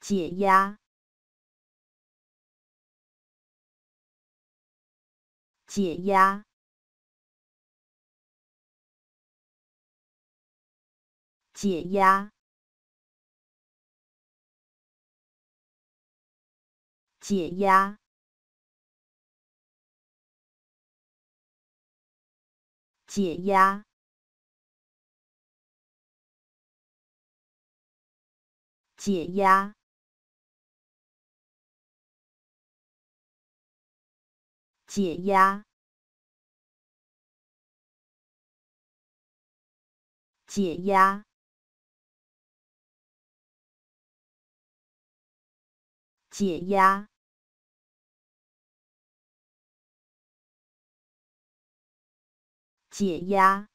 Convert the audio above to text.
解压，解压，解压，解压，解压。解压。解压，解压，解压，解压。